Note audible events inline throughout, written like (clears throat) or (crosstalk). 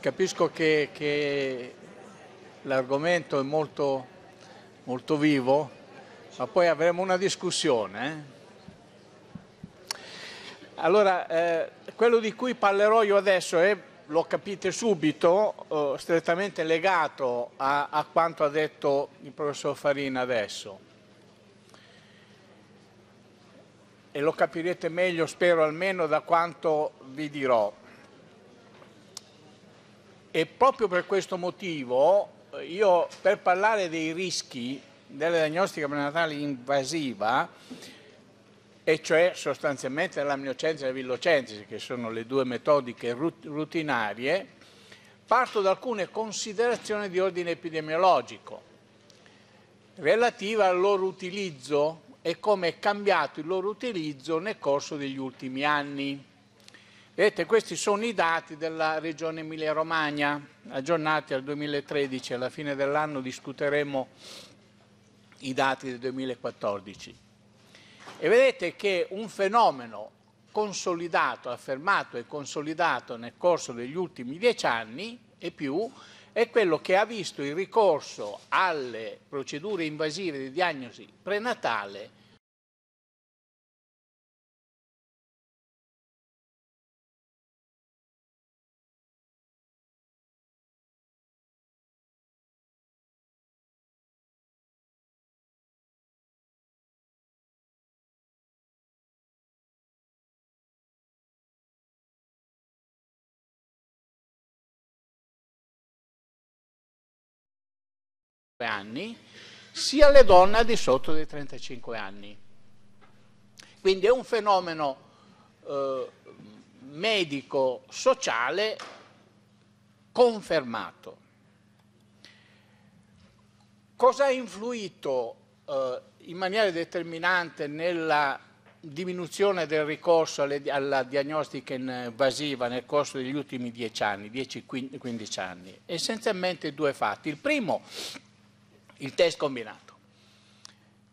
Capisco che, che l'argomento è molto, molto, vivo, ma poi avremo una discussione. Eh. Allora, eh, quello di cui parlerò io adesso è, eh, lo capite subito, eh, strettamente legato a, a quanto ha detto il professor Farina adesso. E lo capirete meglio, spero, almeno da quanto vi dirò. E proprio per questo motivo eh, io per parlare dei rischi della diagnostica prenatale invasiva, e cioè sostanzialmente l'amniocentesi e della villocentesi, che sono le due metodiche rutinarie, parto da alcune considerazioni di ordine epidemiologico relativa al loro utilizzo e come è cambiato il loro utilizzo nel corso degli ultimi anni. Vedete, questi sono i dati della regione Emilia-Romagna, aggiornati al 2013. Alla fine dell'anno discuteremo i dati del 2014. E vedete che un fenomeno consolidato, affermato e consolidato nel corso degli ultimi dieci anni e più, è quello che ha visto il ricorso alle procedure invasive di diagnosi prenatale anni, sia le donne al di sotto dei 35 anni. Quindi è un fenomeno eh, medico-sociale confermato. Cosa ha influito eh, in maniera determinante nella diminuzione del ricorso alle, alla diagnostica invasiva nel corso degli ultimi 10 anni, 10-15 anni? Essenzialmente due fatti. Il primo il test combinato.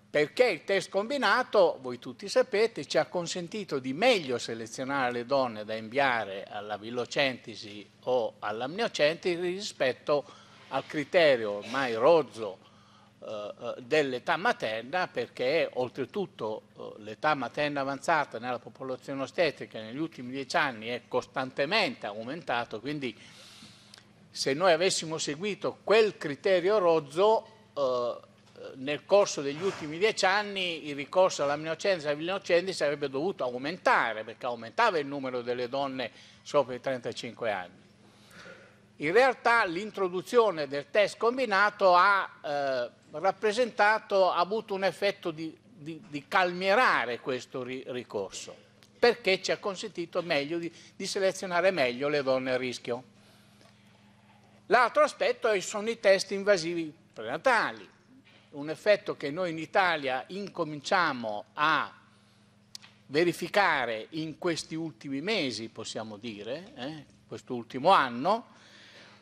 Perché il test combinato, voi tutti sapete, ci ha consentito di meglio selezionare le donne da inviare alla villocentesi o all'amniocentesi rispetto al criterio ormai rozzo eh, eh dell'età materna perché oltretutto eh, l'età materna avanzata nella popolazione ostetrica negli ultimi dieci anni è costantemente aumentato quindi se noi avessimo seguito quel criterio rozzo eh, nel corso degli ultimi dieci anni il ricorso alla minocenza e ai minocenni sarebbe dovuto aumentare, perché aumentava il numero delle donne sopra i 35 anni. In realtà l'introduzione del test combinato ha eh, rappresentato, ha avuto un effetto di, di, di calmierare questo ri ricorso, perché ci ha consentito meglio di, di selezionare meglio le donne a rischio. L'altro aspetto sono i test invasivi prenatali, un effetto che noi in Italia incominciamo a verificare in questi ultimi mesi, possiamo dire, eh, quest'ultimo anno,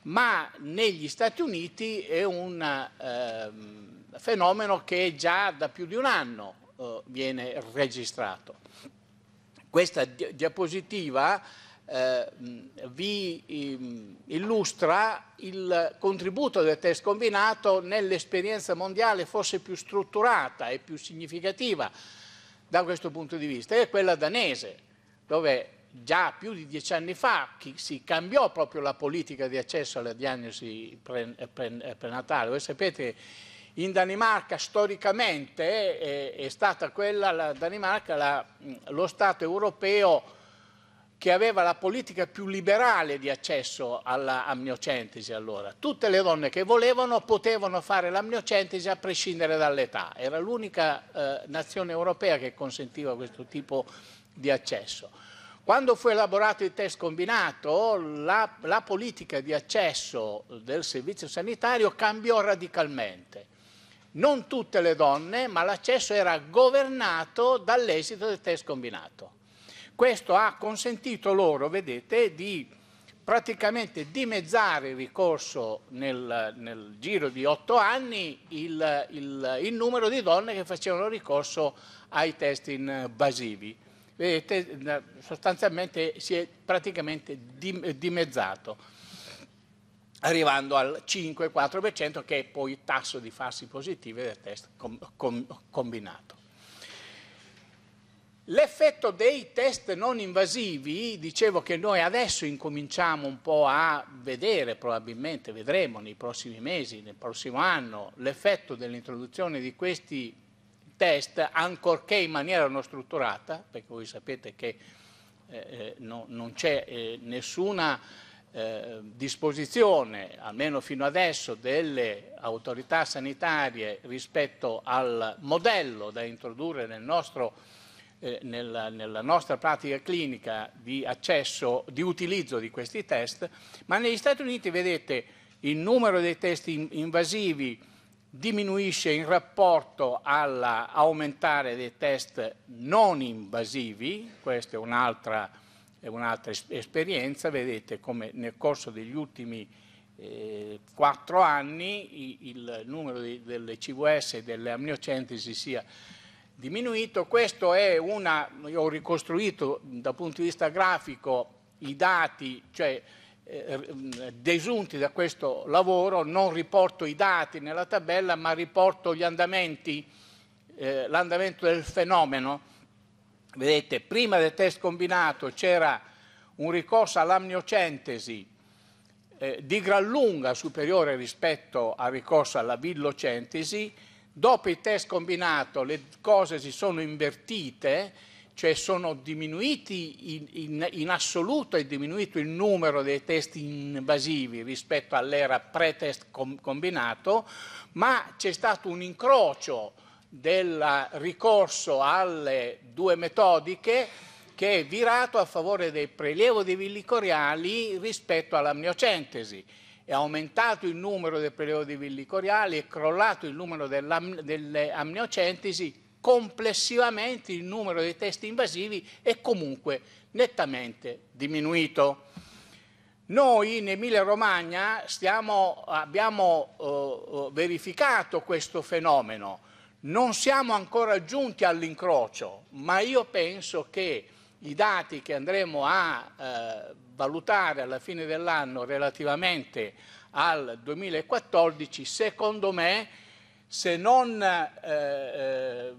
ma negli Stati Uniti è un eh, fenomeno che già da più di un anno eh, viene registrato. Questa diapositiva eh, vi eh, illustra il contributo del test combinato nell'esperienza mondiale forse più strutturata e più significativa da questo punto di vista, è quella danese, dove già più di dieci anni fa si cambiò proprio la politica di accesso alla diagnosi prenatale. Voi sapete in Danimarca storicamente è, è stata quella, la Danimarca, la, lo Stato europeo che aveva la politica più liberale di accesso all'amniocentesi allora. Tutte le donne che volevano potevano fare l'amniocentesi a prescindere dall'età. Era l'unica eh, nazione europea che consentiva questo tipo di accesso. Quando fu elaborato il test combinato, la, la politica di accesso del servizio sanitario cambiò radicalmente non tutte le donne, ma l'accesso era governato dall'esito del test combinato. Questo ha consentito loro, vedete, di praticamente dimezzare il ricorso nel, nel giro di otto anni il, il, il, numero di donne che facevano ricorso ai test invasivi. Eh, vedete, eh, sostanzialmente si è praticamente eh, dimezzato, arrivando al 5-4% che è poi il tasso di falsi positive del test com, com, combinato. L'effetto dei test non invasivi, dicevo che noi adesso incominciamo un po' a vedere, probabilmente vedremo nei prossimi mesi, nel prossimo anno, l'effetto dell'introduzione di questi test, ancorché in maniera non strutturata, perché voi sapete che eh, eh no, non c'è eh, nessuna eh, disposizione, almeno fino adesso, delle autorità sanitarie rispetto al modello da introdurre nel nostro eh, nella, nella, nostra pratica clinica di accesso, di utilizzo di questi test, ma negli Stati Uniti vedete il numero dei test invasivi diminuisce in rapporto all'aumentare dei test non invasivi, questa è un'altra, è un'altra esperienza, vedete come nel corso degli ultimi eh, quattro anni il, il numero di, delle CVS e delle amniocentesi sia diminuito. Questo è una, io ho ricostruito dal punto di vista grafico i dati, cioè eh, desunti da questo lavoro, non riporto i dati nella tabella, ma riporto gli andamenti, eh, l'andamento del fenomeno. Vedete, prima del test combinato c'era un ricorso all'amniocentesi eh, di gran lunga superiore rispetto al ricorso alla villocentesi, Dopo il test combinato le cose si sono invertite, cioè sono diminuiti in, in, in assoluto, è diminuito il numero dei test invasivi rispetto all'era pre-test com combinato, ma c'è stato un incrocio del ricorso alle due metodiche che è virato a favore del prelievo dei villicoriali rispetto all'amniocentesi è aumentato il numero dei periodi villicoriali, è crollato il numero delle amniocentesi, complessivamente il numero dei test invasivi è comunque nettamente diminuito. Noi in Emilia-Romagna abbiamo eh, eh, verificato questo fenomeno, non siamo ancora giunti all'incrocio, ma io penso che i dati che andremo a eh, valutare alla fine dell'anno relativamente al 2014, secondo me, se non eh, eh,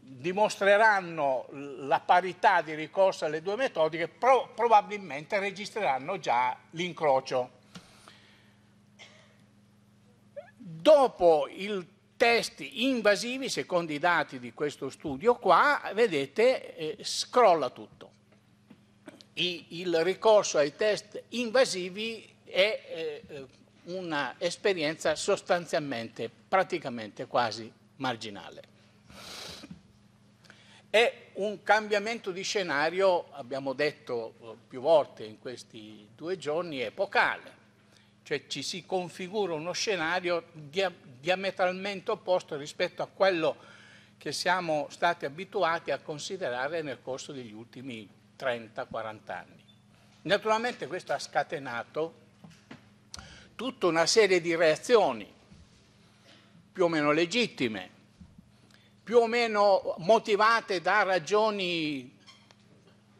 dimostreranno la parità di ricorso alle due metodiche, pro probabilmente registreranno già l'incrocio. Dopo il testi invasivi, secondo i dati di questo studio qua, vedete, eh, scrolla tutto. I, il ricorso ai test invasivi è eh, un'esperienza sostanzialmente, praticamente quasi marginale. È un cambiamento di scenario, abbiamo detto eh, più volte in questi due giorni, epocale, cioè ci si configura uno scenario diametralmente opposto rispetto a quello che siamo stati abituati a considerare nel corso degli ultimi 30-40 anni. Naturalmente questo ha scatenato tutta una serie di reazioni più o meno legittime, più o meno motivate da ragioni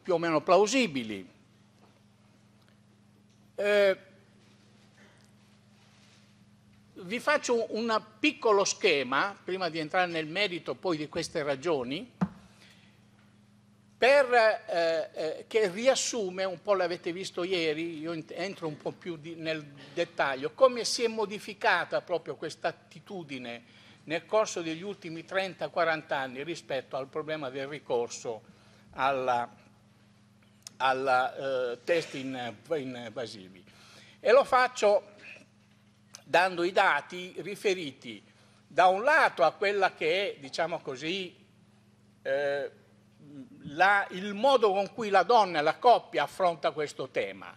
più o meno plausibili. Eh, vi faccio un piccolo schema, prima di entrare nel merito poi di queste ragioni, per, eh, eh, che riassume un po', l'avete visto ieri, io entro un po' più di, nel dettaglio, come si è modificata proprio questa attitudine nel corso degli ultimi 30-40 anni rispetto al problema del ricorso ai eh, test in, invasivi. E lo faccio dando i dati riferiti da un lato a quella che è, diciamo così, eh, la, il modo con cui la donna e la coppia affronta questo tema,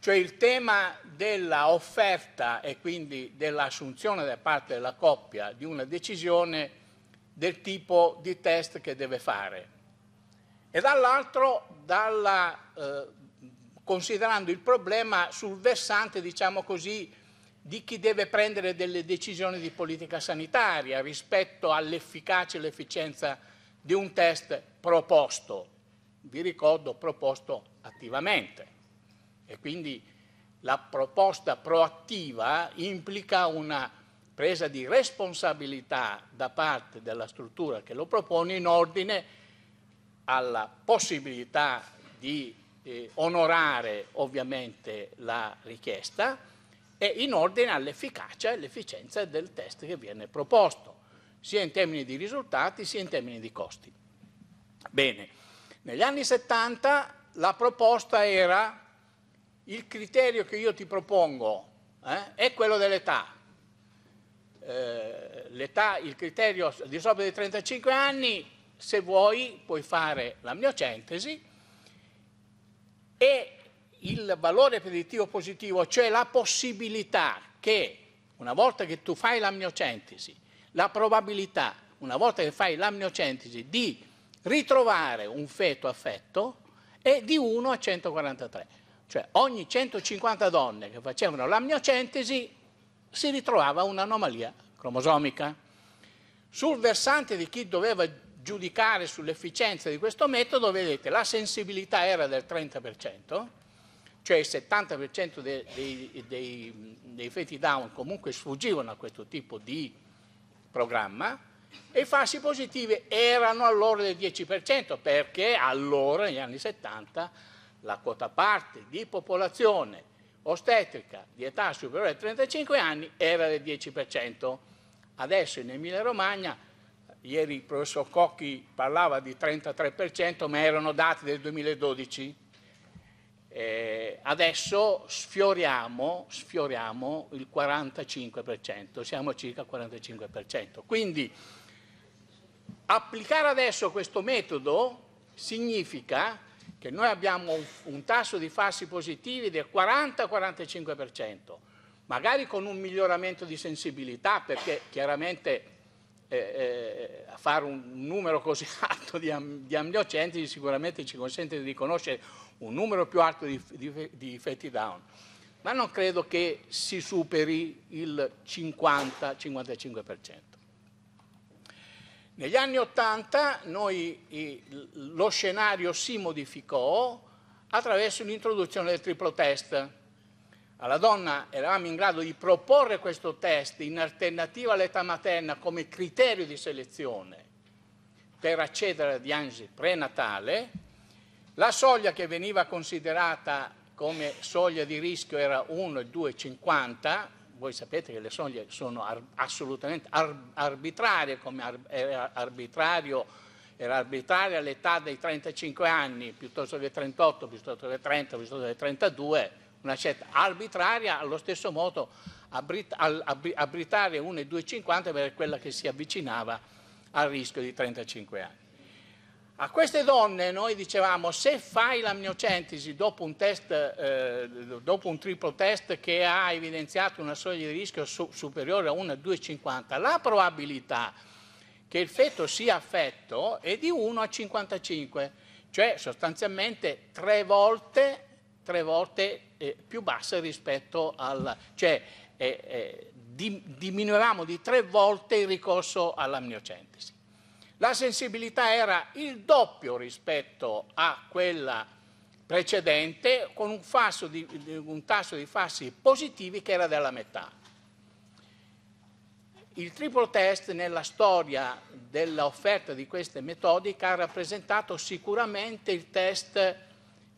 cioè il tema della offerta e quindi dell'assunzione da parte della coppia di una decisione del tipo di test che deve fare e dall'altro dalla eh, considerando il problema sul versante, diciamo così, di chi deve prendere delle decisioni di politica sanitaria rispetto all'efficacia e l'efficienza di un test proposto, vi ricordo proposto attivamente. E quindi la proposta proattiva implica una presa di responsabilità da parte della struttura che lo propone in ordine alla possibilità di eh, onorare ovviamente la richiesta e in ordine all'efficacia e all'efficienza del test che viene proposto, sia in termini di risultati sia in termini di costi. Bene, negli anni 70 la proposta era il criterio che io ti propongo eh, è quello dell'età. Eh, l'età, il criterio di sopra dei 35 anni, se vuoi puoi fare la l'amniocentesi, e il valore predittivo positivo, cioè la possibilità che una volta che tu fai l'amniocentesi, la probabilità, una volta che fai l'amniocentesi, di ritrovare un feto affetto è di 1 a 143. Cioè ogni 150 donne che facevano l'amniocentesi si ritrovava un'anomalia cromosomica. Sul versante di chi doveva giudicare sull'efficienza di questo metodo, vedete, la sensibilità era del 30%, cioè il 70% dei, dei, dei, dei, feti down comunque sfuggivano a questo tipo di programma, e i falsi positivi erano allora del 10%, perché allora, negli anni 70, la quota parte di popolazione ostetrica di età superiore ai 35 anni era del 10%. Adesso in Emilia Romagna ieri il professor Cocchi parlava di 33%, ma erano dati del 2012. Eh, adesso sfioriamo, sfioriamo il 45%, siamo a circa il 45%. Quindi applicare adesso questo metodo significa che noi abbiamo un tasso di falsi positivi del 40-45%, magari con un miglioramento di sensibilità, perché chiaramente eh, eh fare un numero così (laughs) alto di, am, di amniocentesi sicuramente ci consente di riconoscere un numero più alto di, di, di fatti down, ma non credo che si superi il 50-55%. Negli anni 80 noi, lo scenario si modificò attraverso l'introduzione del triplo test, alla donna eravamo in grado di proporre questo test in alternativa all'età materna come criterio di selezione per accedere alla diagnosi prenatale, la soglia che veniva considerata come soglia di rischio era 1,250, voi sapete che le soglie sono ar assolutamente ar arbitrarie, come ar era arbitrario era arbitraria l'età dei 35 anni, piuttosto che 38, piuttosto che 30, piuttosto che 32, una scelta arbitraria, allo stesso modo arbitraria 1,250 per quella che si avvicinava al rischio di 35 anni. A queste donne noi dicevamo se fai l'amniocentesi dopo un, test, eh, dopo un triplo test che ha evidenziato una soglia di rischio su, superiore a 1,250, la probabilità che il feto sia affetto è di 1 a 55, cioè sostanzialmente tre volte tre volte eh, più basse rispetto al... cioè eh, eh, di, diminuiamo di tre volte il ricorso all'amniocentesi. La sensibilità era il doppio rispetto a quella precedente con un, di, un tasso di fassi positivi che era della metà. Il triplo test nella storia dell'offerta di queste metodiche ha rappresentato sicuramente il test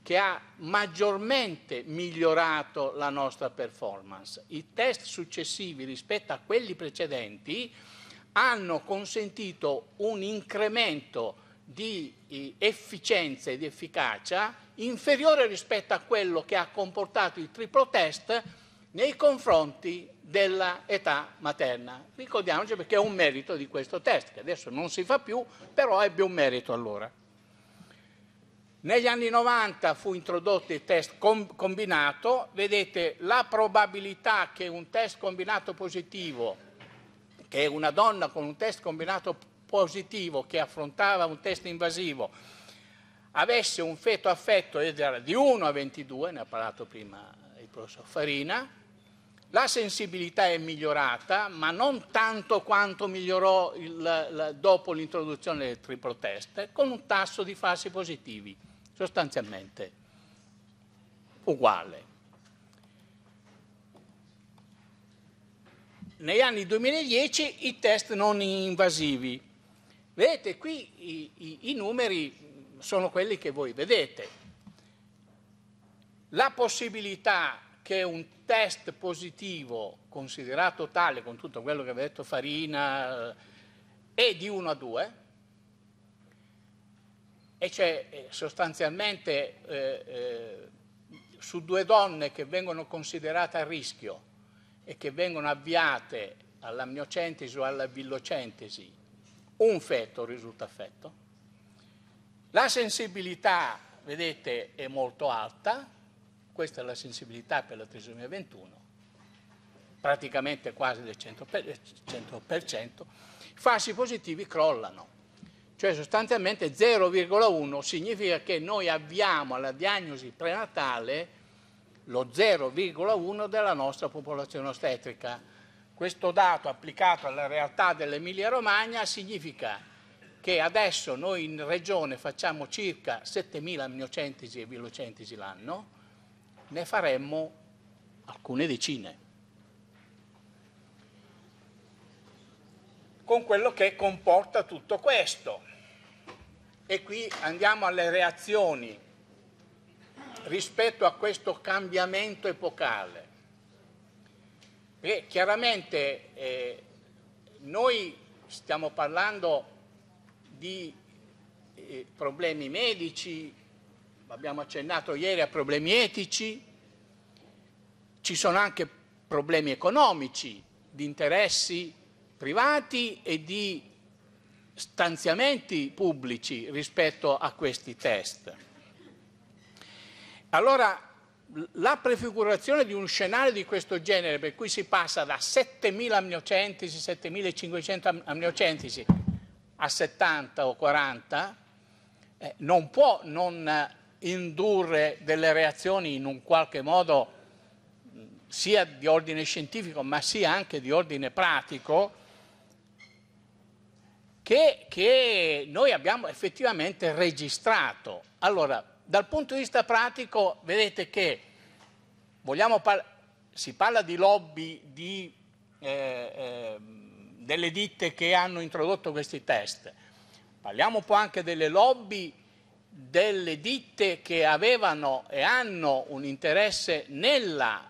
che ha maggiormente migliorato la nostra performance. I test successivi rispetto a quelli precedenti hanno consentito un incremento di efficienza e di efficacia inferiore rispetto a quello che ha comportato il triplo test nei confronti dell'età materna. Ricordiamoci perché è un merito di questo test, che adesso non si fa più, però ebbe un merito allora. Negli anni 90 fu introdotto il test combinato, vedete la probabilità che un test combinato positivo, che una donna con un test combinato positivo che affrontava un test invasivo, avesse un feto affetto di 1 a 22, ne ha parlato prima il professor Farina, la sensibilità è migliorata, ma non tanto quanto migliorò il, la, dopo l'introduzione del triplo test, con un tasso di falsi positivi sostanzialmente uguale. Negli anni 2010 i test non invasivi. Vedete, qui i, i, i numeri sono quelli che voi vedete. La possibilità che un test positivo, considerato tale con tutto quello che aveva detto Farina, eh, è di 1 a 2, e c'è eh, sostanzialmente eh, eh, su due donne che vengono considerate a rischio e che vengono avviate all'amniocentesi o alla villocentesi, un feto risulta affetto. La sensibilità, vedete, è molto alta, questa è la sensibilità per la trisomia 21, praticamente quasi del 100%, 100%. Eh, falsi positivi crollano cioè sostanzialmente 0,1 significa che noi abbiamo alla diagnosi prenatale lo 0,1 della nostra popolazione ostetrica. Questo dato applicato alla realtà dell'Emilia Romagna significa che adesso noi in regione facciamo circa 7.000 miocentesi e vilocentesi l'anno, ne faremmo alcune decine. Con quello che comporta tutto questo. E qui andiamo alle reazioni rispetto a questo cambiamento epocale. Perché chiaramente eh, noi stiamo parlando di eh, problemi medici, abbiamo accennato ieri a problemi etici, ci sono anche problemi economici, di interessi privati e di stanziamenti pubblici rispetto a questi test. Allora, la prefigurazione di un scenario di questo genere, per cui si passa da 7.000 amniocentesi, 7.500 amniocentesi a 70 o 40, eh, non può non eh, indurre delle reazioni in un qualche modo sia di ordine scientifico ma sia anche di ordine pratico che, che noi abbiamo effettivamente registrato. Allora, dal punto di vista pratico, vedete che par si parla di lobby di, eh, eh, delle ditte che hanno introdotto questi test. Parliamo un po' anche delle lobby delle ditte che avevano e hanno un interesse nella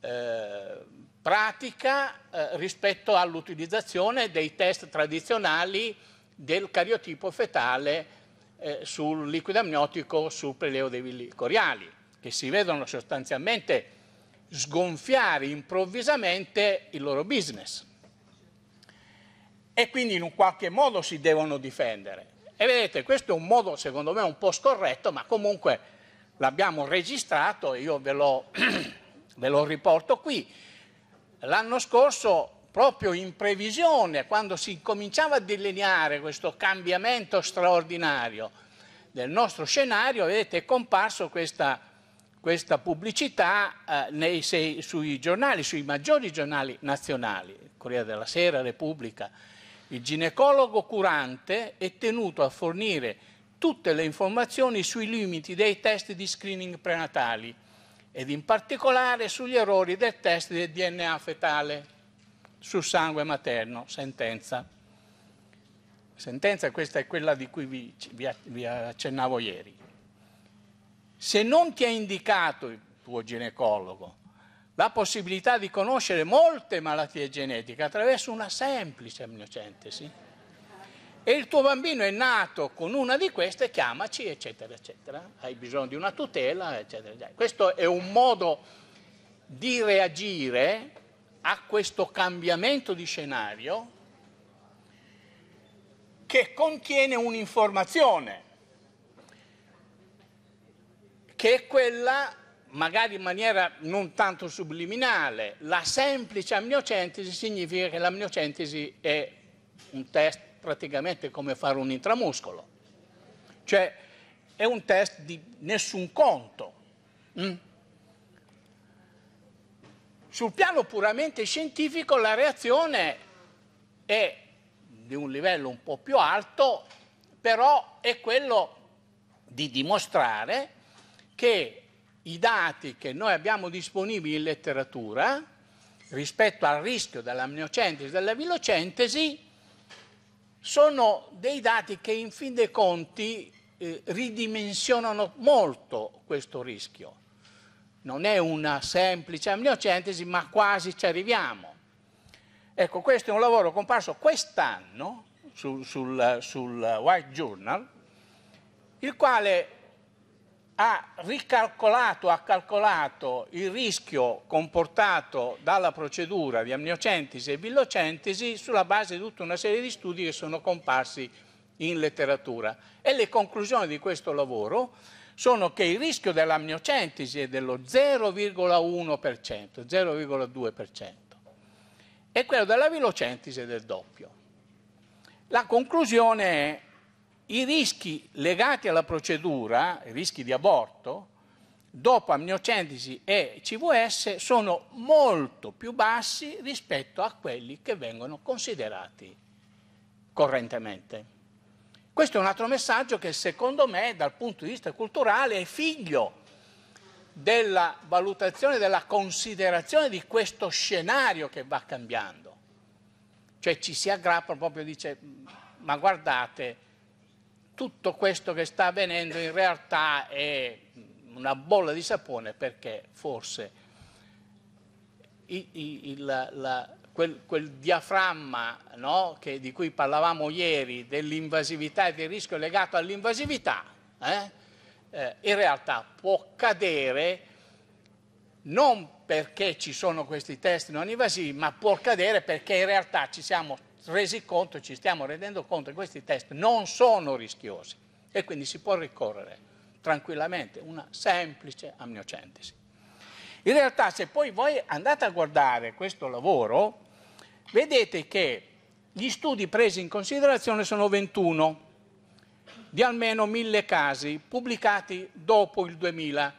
eh, pratica eh, rispetto all'utilizzazione dei test tradizionali del cariotipo fetale eh, sul liquido amniotico su prelievo dei villi coriali, che si vedono sostanzialmente sgonfiare improvvisamente il loro business. E quindi in un qualche modo si devono difendere. E vedete, questo è un modo secondo me un po' scorretto, ma comunque l'abbiamo registrato e io ve lo, (clears throat) ve lo riporto qui l'anno scorso, proprio in previsione, quando si cominciava a delineare questo cambiamento straordinario del nostro scenario, vedete, è comparso questa, questa pubblicità eh, nei, sei, sui giornali, sui maggiori giornali nazionali, Corriere della Sera, Repubblica. Il ginecologo curante è tenuto a fornire tutte le informazioni sui limiti dei test di screening prenatali ed in particolare sugli errori del test del DNA fetale sul sangue materno, sentenza. Sentenza questa è quella di cui vi, vi, vi accennavo ieri. Se non ti ha indicato il tuo ginecologo la possibilità di conoscere molte malattie genetiche attraverso una semplice amniocentesi, e il tuo bambino è nato con una di queste, chiamaci, eccetera, eccetera. Hai bisogno di una tutela, eccetera, eccetera. Questo è un modo di reagire a questo cambiamento di scenario che contiene un'informazione, che è quella, magari in maniera non tanto subliminale, la semplice amniocentesi significa che l'amniocentesi è un test praticamente come fare un intramuscolo. Cioè è un test di nessun conto. Mm? Sul piano puramente scientifico la reazione è di un livello un po' più alto, però è quello di dimostrare che i dati che noi abbiamo disponibili in letteratura rispetto al rischio dell'amniocentesi e della vilocentesi sono dei dati che in fin dei conti eh, ridimensionano molto questo rischio. Non è una semplice amniocentesi, ma quasi ci arriviamo. Ecco, questo è un lavoro comparso quest'anno sul, sul, sul White Journal, il quale ha ricalcolato, ha calcolato il rischio comportato dalla procedura di amniocentesi e villocentesi sulla base di tutta una serie di studi che sono comparsi in letteratura. E le conclusioni di questo lavoro sono che il rischio dell'amniocentesi è dello 0,1%, 0,2%, e quello della villocentesi è del doppio. La conclusione è i rischi legati alla procedura, i rischi di aborto, dopo amniocentesi e CVS sono molto più bassi rispetto a quelli che vengono considerati correntemente. Questo è un altro messaggio che secondo me dal punto di vista culturale è figlio della valutazione, della considerazione di questo scenario che va cambiando. Cioè ci si aggrappa proprio e dice ma guardate tutto questo che sta avvenendo in realtà è una bolla di sapone perché forse il, il, la, quel, quel, diaframma no, che, di cui parlavamo ieri dell'invasività e del rischio legato all'invasività eh, eh, in realtà può cadere non perché ci sono questi test non invasivi ma può cadere perché in realtà ci siamo resi conto, ci stiamo rendendo conto che questi test non sono rischiosi e quindi si può ricorrere tranquillamente una semplice amniocentesi. In realtà se poi voi andate a guardare questo lavoro, vedete che gli studi presi in considerazione sono 21 di almeno 1000 casi pubblicati dopo il 2000,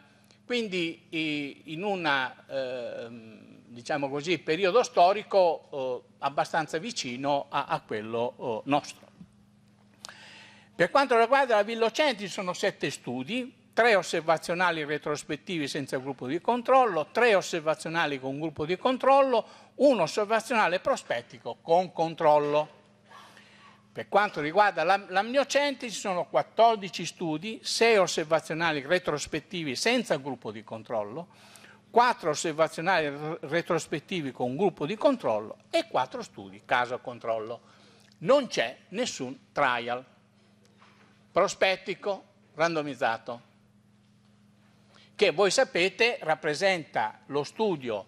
quindi in una... Eh, diciamo così, periodo storico eh, abbastanza vicino a, a quello eh, nostro. Per quanto riguarda la Villocenti ci sono sette studi, tre osservazionali retrospettivi senza gruppo di controllo, tre osservazionali con gruppo di controllo, un osservazionale prospettico con controllo. Per quanto riguarda l'amniocenti ci sono 14 studi, 6 osservazionali retrospettivi senza gruppo di controllo, quattro osservazionali retrospettivi con gruppo di controllo e quattro studi caso controllo. Non c'è nessun trial prospettico randomizzato, che voi sapete rappresenta lo studio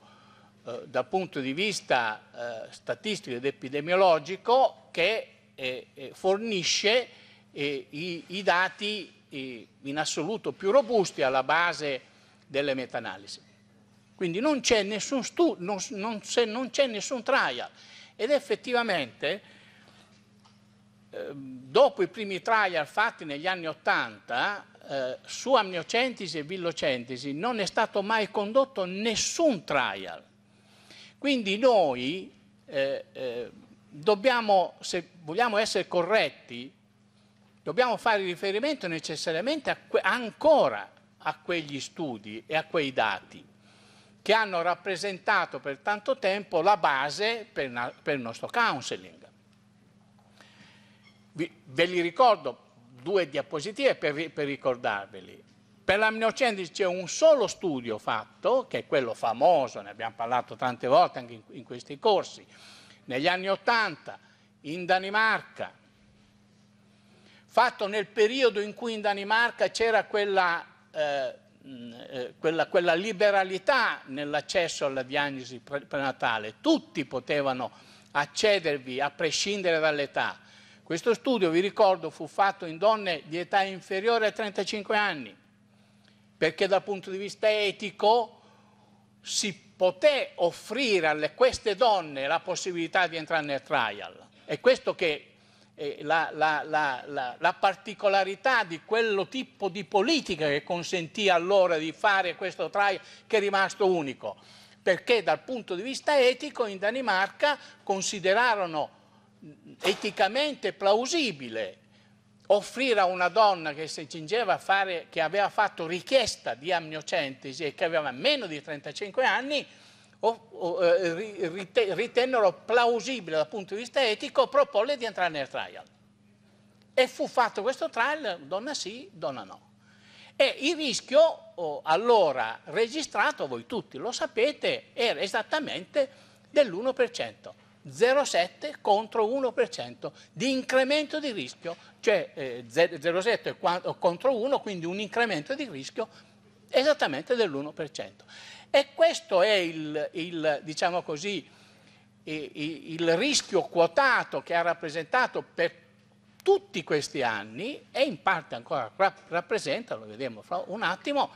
eh, dal punto di vista eh, statistico ed epidemiologico che eh, eh fornisce eh, i, i, dati eh, in assoluto più robusti alla base delle meta-analisi. Quindi non c'è nessun non, non, nessun trial. Ed effettivamente, ehm, dopo i primi trial fatti negli anni Ottanta, eh, su amniocentesi e villocentesi non è stato mai condotto nessun trial. Quindi noi eh, eh, dobbiamo, se vogliamo essere corretti, dobbiamo fare riferimento necessariamente a ancora a quegli studi e a quei dati che hanno rappresentato per tanto tempo la base per, per il nostro counseling. Vi, ve li ricordo, due diapositive per, per ricordarveli. Per l'amniocendice c'è un solo studio fatto, che è quello famoso, ne abbiamo parlato tante volte anche in, in questi corsi, negli anni Ottanta, in Danimarca, fatto nel periodo in cui in Danimarca c'era quella eh, Mm, eh, quella, quella liberalità nell'accesso alla diagnosi prenatale. Tutti potevano accedervi a prescindere dall'età. Questo studio, vi ricordo, fu fatto in donne di età inferiore a 35 anni, perché dal punto di vista etico si poté offrire a queste donne la possibilità di entrare nel trial. È questo che la, la, la, la, particolarità di quello tipo di politica che consentì allora di fare questo trial che è rimasto unico, perché dal punto di vista etico in Danimarca considerarono eticamente plausibile offrire a una donna che si cingeva a fare, che aveva fatto richiesta di amniocentesi e che aveva meno di 35 anni, eh, ritennero plausibile dal punto di vista etico, propolle di entrare nel trial. E fu fatto questo trial, donna sì, donna no. E il rischio allora registrato, voi tutti lo sapete, era esattamente dell'1%, 0,7 contro 1% di incremento di rischio, cioè 0,7 eh, contro 1, quindi un incremento di rischio esattamente dell'1%. E questo è il, il, diciamo così, il rischio quotato che ha rappresentato per tutti questi anni e in parte ancora rappresenta, lo vedremo fra un attimo,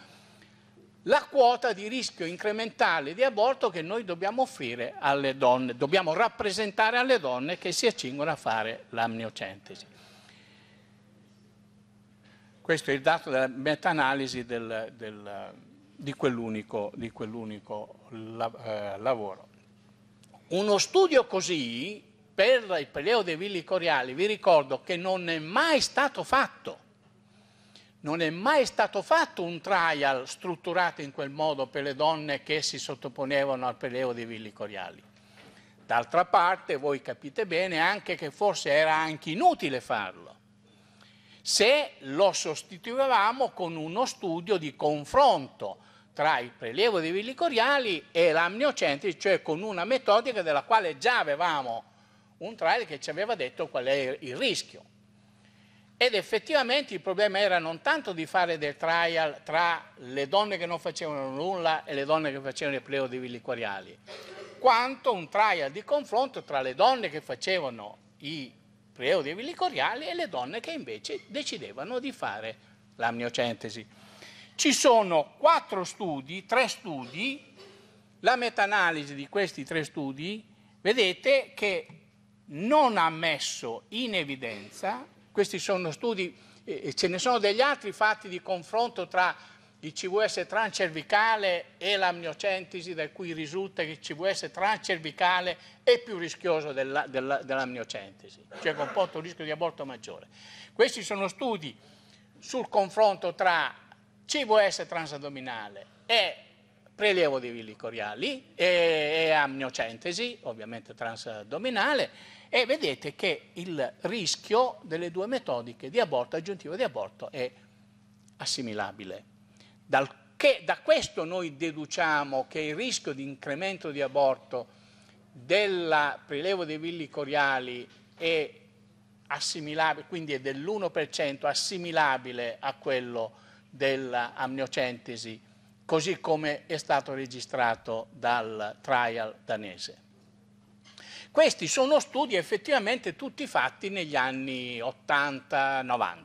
la quota di rischio incrementale di aborto che noi dobbiamo offrire alle donne, dobbiamo rappresentare alle donne che si accingono a fare l'amniocentesi. Questo è il dato della meta-analisi del, del di quell'unico, di la, eh, lavoro. Uno studio così per il periodo dei villi coriali, vi ricordo che non è mai stato fatto. Non è mai stato fatto un trial strutturato in quel modo per le donne che si sottoponevano al prelievo dei villi coriali. D'altra parte voi capite bene anche che forse era anche inutile farlo, se lo sostituivamo con uno studio di confronto tra il prelievo dei villi coriali e l'amniocentrici, cioè con una metodica della quale già avevamo un trial che ci aveva detto qual è il rischio. Ed effettivamente il problema era non tanto di fare del trial tra le donne che non facevano nulla e le donne che facevano il prelievo dei villi coriali, quanto un trial di confronto tra le donne che facevano i preorivlicoriali e le donne che invece decidevano di fare l'amniocentesi. Ci sono quattro studi, tre studi, la meta-analisi di questi tre studi, vedete che non ha messo in evidenza, questi sono studi, eh, eh ce ne sono degli altri fatti di confronto tra il CVS transcervicale e l'amniocentesi, da cui risulta che il CVS transcervicale è più rischioso dell'amniocentesi, cioè comporta un rischio di aborto maggiore. Questi sono studi sul confronto tra CVS transaddominale e prelievo di villi coriali e, e amniocentesi, ovviamente transaddominale, e vedete che il rischio delle due metodiche di aborto, aggiuntivo di aborto, è assimilabile. Dal, che, da questo noi deduciamo che il rischio di incremento di aborto del prelevo dei villi coriali è assimilabile, quindi è dell'1% assimilabile a quello dell'amniocentesi, così come è stato registrato dal trial danese. Questi sono studi effettivamente tutti fatti negli anni 80-90.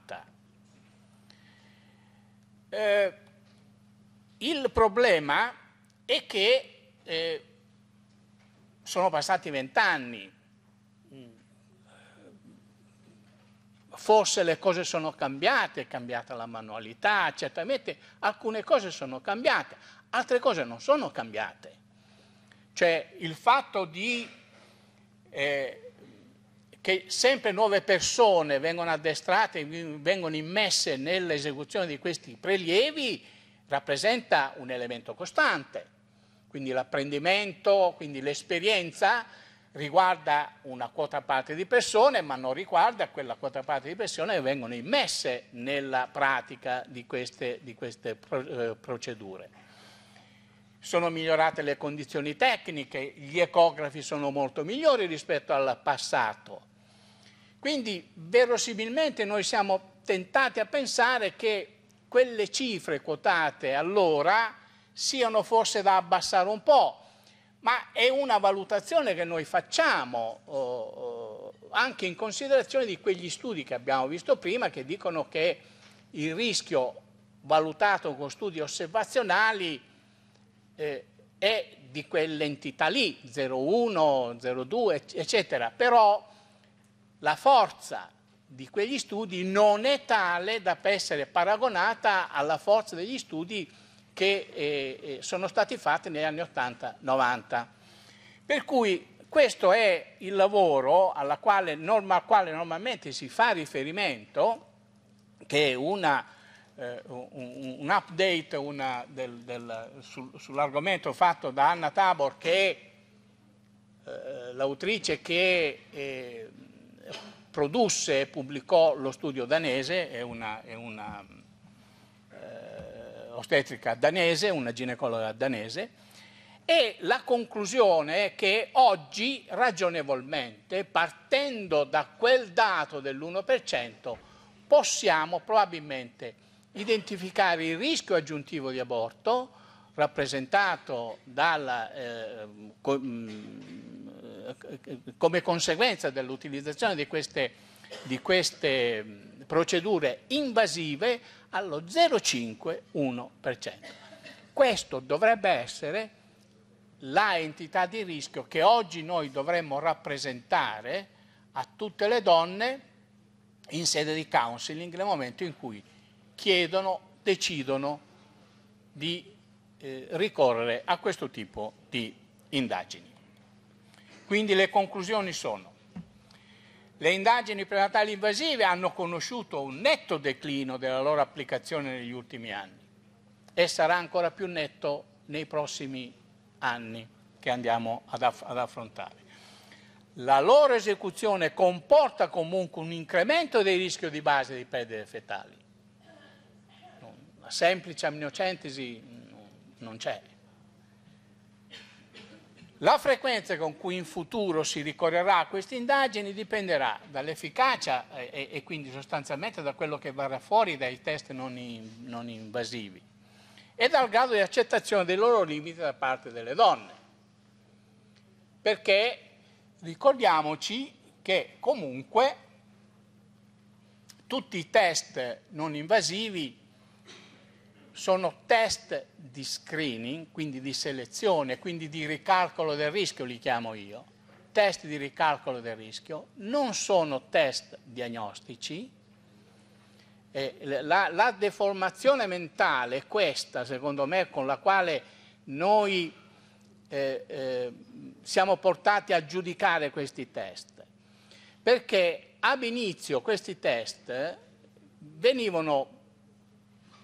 Eh, il problema è che eh, sono passati vent'anni, forse le cose sono cambiate, è cambiata la manualità, certamente alcune cose sono cambiate, altre cose non sono cambiate. Cioè il fatto di, eh, che sempre nuove persone vengono addestrate, vengono immesse nell'esecuzione di questi prelievi rappresenta un elemento costante, quindi l'apprendimento, quindi l'esperienza riguarda una quota parte di persone, ma non riguarda quella quota parte di persone che vengono immesse nella pratica di queste, di queste eh, procedure. Sono migliorate le condizioni tecniche, gli ecografi sono molto migliori rispetto al passato. Quindi verosimilmente noi siamo tentati a pensare che quelle cifre quotate allora siano forse da abbassare un po', ma è una valutazione che noi facciamo oh, oh, anche in considerazione di quegli studi che abbiamo visto prima che dicono che il rischio valutato con studi osservazionali eh, è di quell'entità lì, 0,1, 0,2, eccetera. Però la forza di quegli studi non è tale da essere paragonata alla forza degli studi che eh, eh sono stati fatti negli anni 80-90. Per cui questo è il lavoro al quale, norma, quale normalmente si fa riferimento, che è una, eh, un, un, update una del, del, sul, sull'argomento fatto da Anna Tabor, che è eh, l'autrice che eh, produsse e pubblicò lo studio danese, è una, è una eh, ostetrica danese, una ginecologa danese, e la conclusione è che oggi ragionevolmente, partendo da quel dato dell'1%, possiamo probabilmente identificare il rischio aggiuntivo di aborto rappresentato dalla eh, mm, come conseguenza dell'utilizzazione di queste, di queste procedure invasive allo 0,51%. Questo dovrebbe essere la entità di rischio che oggi noi dovremmo rappresentare a tutte le donne in sede di counseling nel momento in cui chiedono, decidono di eh, ricorrere a questo tipo di indagini. Quindi le conclusioni sono le indagini prenatali invasive hanno conosciuto un netto declino della loro applicazione negli ultimi anni e sarà ancora più netto nei prossimi anni che andiamo ad, aff ad affrontare. La loro esecuzione comporta comunque un incremento del rischio di base di perdite fetali. La semplice amniocentesi non c'è. La frequenza con cui in futuro si ricorrerà a queste indagini dipenderà dall'efficacia eh, e, e, quindi sostanzialmente da quello che varrà fuori dai test non, in, non invasivi e dal grado di accettazione dei loro limiti da parte delle donne. Perché ricordiamoci che comunque tutti i test non invasivi sono test di screening, quindi di selezione, quindi di ricalcolo del rischio, li chiamo io, test di ricalcolo del rischio, non sono test diagnostici. La, la, deformazione mentale, questa secondo me, con la quale noi eh, eh, siamo portati a giudicare questi test, perché ab inizio questi test venivano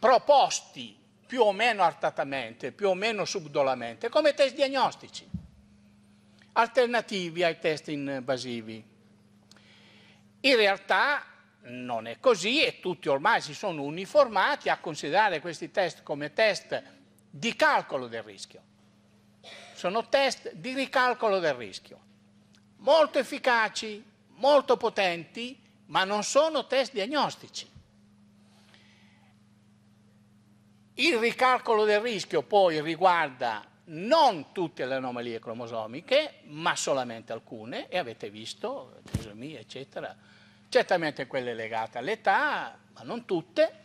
proposti più o meno artatamente, più o meno subdolamente, come test diagnostici, alternativi ai test invasivi. In realtà non è così e tutti ormai si sono uniformati a considerare questi test come test di calcolo del rischio. Sono test di ricalcolo del rischio, molto efficaci, molto potenti, ma non sono test diagnostici. Il ricalcolo del rischio poi riguarda non tutte le anomalie cromosomiche, ma solamente alcune, e avete visto, trisomie, eccetera, certamente quelle legate all'età, ma non tutte.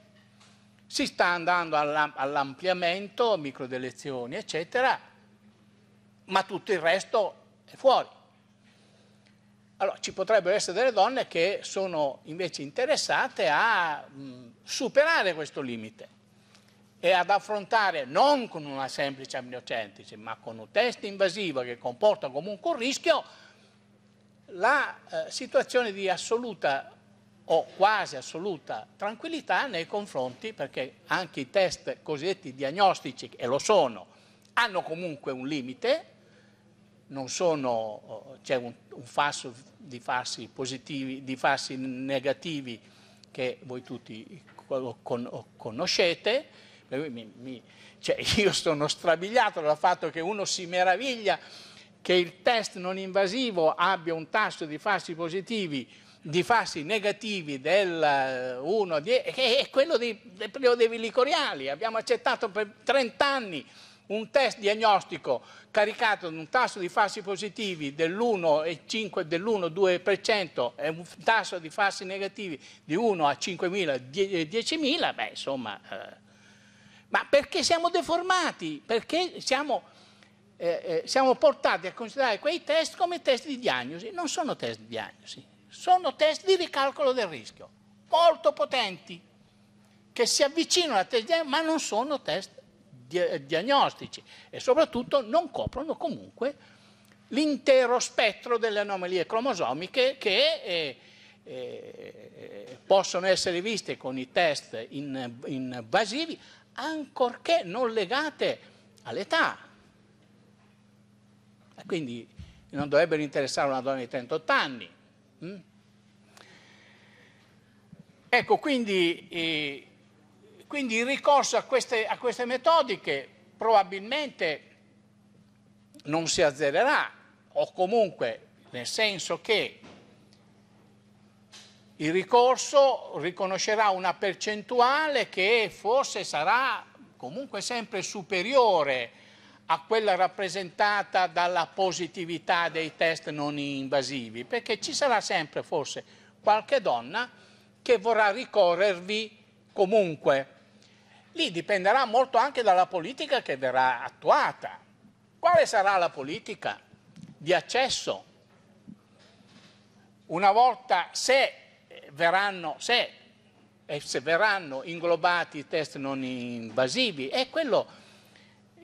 Si sta andando all'ampliamento, microdelezioni, eccetera, ma tutto il resto è fuori. Allora, ci potrebbero essere delle donne che sono invece interessate a mh, superare questo limite e ad affrontare non con una semplice amniocentesi, ma con un test invasivo che comporta comunque un rischio, la eh, situazione di assoluta o quasi assoluta tranquillità nei confronti, perché anche i test cosiddetti diagnostici, e lo sono, hanno comunque un limite, oh, c'è un, un falso di farsi positivi, di farsi negativi che voi tutti conoscete, mi, mi, cioè (laughs) io sono strabiliato dal fatto che uno si meraviglia che il test non invasivo abbia un tasso di falsi positivi, di falsi negativi del 1, eh, 10, che è quello dei, dei pleodevilicoriali. Abbiamo accettato per 30 anni un test diagnostico caricato di un tasso di falsi positivi dell'1,5 2% e un tasso di falsi negativi di 1 a 5.000, 10.000, beh insomma... Eh, ma perché siamo deformati? Perché siamo, eh, eh, siamo portati a considerare quei test come test di diagnosi. Non sono test di diagnosi, sono test di ricalcolo del rischio, molto potenti, che si avvicinano alla test di diagnosi, ma non sono test eh, diagnostici e soprattutto non coprono comunque l'intero spettro delle anomalie cromosomiche che eh, eh, eh possono essere viste con i test in, invasivi ancorché non legate all'età. Quindi non dovrebbero interessare una donna di 38 anni. Mm? Ecco, quindi, eh, quindi il ricorso a queste, a queste metodiche probabilmente non si azzererà, o comunque nel senso che il ricorso riconoscerà una percentuale che forse sarà comunque sempre superiore a quella rappresentata dalla positività dei test non invasivi, perché ci sarà sempre forse qualche donna che vorrà ricorrervi comunque. Lì dipenderà molto anche dalla politica che verrà attuata. Quale sarà la politica di accesso? Una volta, se verranno, se, eh, se verranno inglobati i test non invasivi e quello,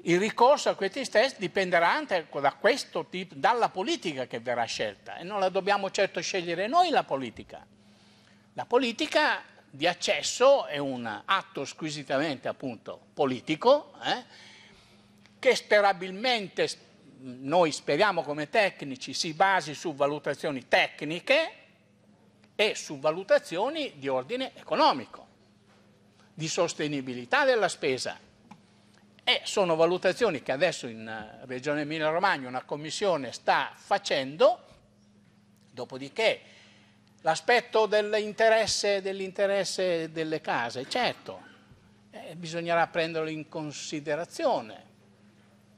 il ricorso a questi test dipenderà anche da questo tipo, dalla politica che verrà scelta e non la dobbiamo certo scegliere noi la politica. La politica di accesso è un atto squisitamente appunto politico eh, che sperabilmente noi speriamo come tecnici si basi su valutazioni tecniche e su valutazioni di ordine economico, di sostenibilità della spesa. E sono valutazioni che adesso in eh, Regione Emilia-Romagna una commissione sta facendo, dopodiché l'aspetto dell'interesse dell delle case, certo, eh, bisognerà prenderlo in considerazione.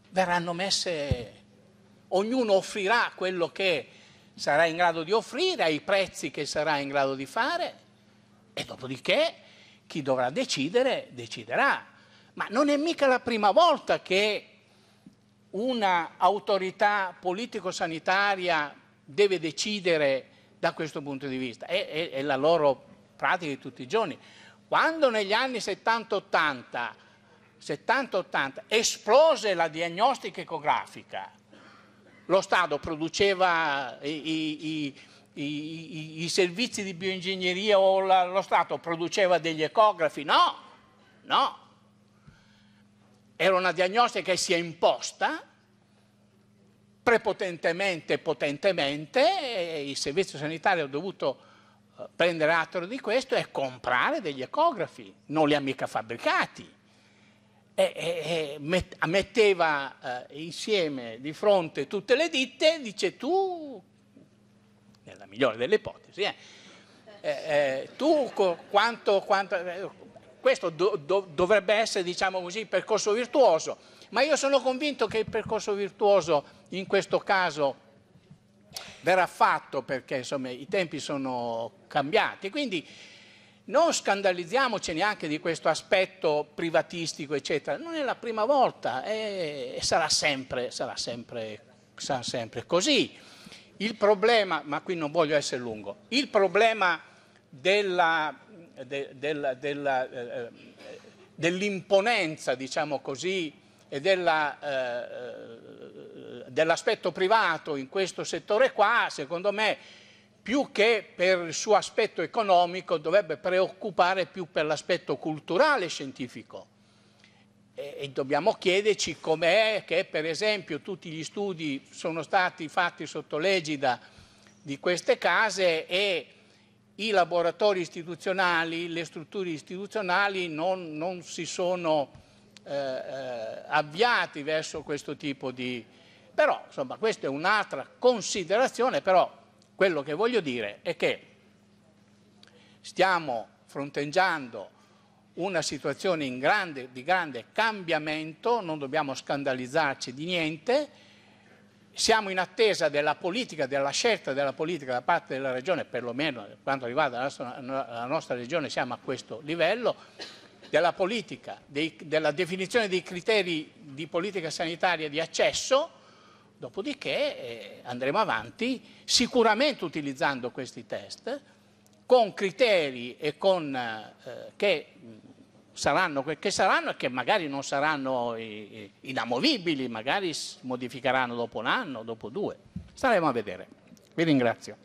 Verranno messe, ognuno offrirà quello che sarà in grado di offrire, ai prezzi che sarà in grado di fare e dopodiché chi dovrà decidere deciderà. Ma non è mica la prima volta che un'autorità politico-sanitaria deve decidere da questo punto di vista, è, è, è la loro pratica di tutti i giorni. Quando negli anni 70-80 esplose la diagnostica ecografica, lo Stato produceva i, i, i, i servizi di bioingegneria o la, lo Stato produceva degli ecografi, no, no. Era una diagnosi che si è imposta prepotentemente e potentemente e il servizio sanitario ha dovuto eh, prendere atto di questo e comprare degli ecografi, non li ha mica fabbricati e, met, metteva eh, insieme di fronte tutte le ditte, dice tu, nella migliore delle ipotesi, eh, eh, eh tu quanto, quanto eh, questo do, do, dovrebbe essere diciamo così, il percorso virtuoso, ma io sono convinto che il percorso virtuoso in questo caso verrà fatto perché insomma, i tempi sono cambiati, quindi non scandalizziamoci neanche di questo aspetto privatistico, eccetera. Non è la prima volta e sarà sempre, sarà sempre, sarà sempre così. Il problema, ma qui non voglio essere lungo, il problema della, de, della, della, eh, eh, dell'imponenza, diciamo così, e eh, eh, dell'aspetto eh, dell privato in questo settore qua, secondo me, più che per il suo aspetto economico dovrebbe preoccupare più per l'aspetto culturale scientifico. E, e dobbiamo chiederci com'è che per esempio tutti gli studi sono stati fatti sotto l'egida di queste case e i laboratori istituzionali, le strutture istituzionali non, non si sono eh, eh avviati verso questo tipo di... Però insomma questa è un'altra considerazione, però quello che voglio dire è che stiamo fronteggiando una situazione grande, di grande cambiamento, non dobbiamo scandalizzarci di niente, siamo in attesa della politica, della scelta della politica da parte della Regione, perlomeno per quanto riguarda la nostra, la nostra Regione siamo a questo livello, della politica, dei, della definizione dei criteri di politica sanitaria di accesso Dopodiché eh, andremo avanti sicuramente utilizzando questi test con criteri con, eh, che mm, saranno quel che saranno e che magari non saranno eh, eh, inamovibili, magari si modificheranno dopo un anno, dopo due. Staremo a vedere. Vi ringrazio.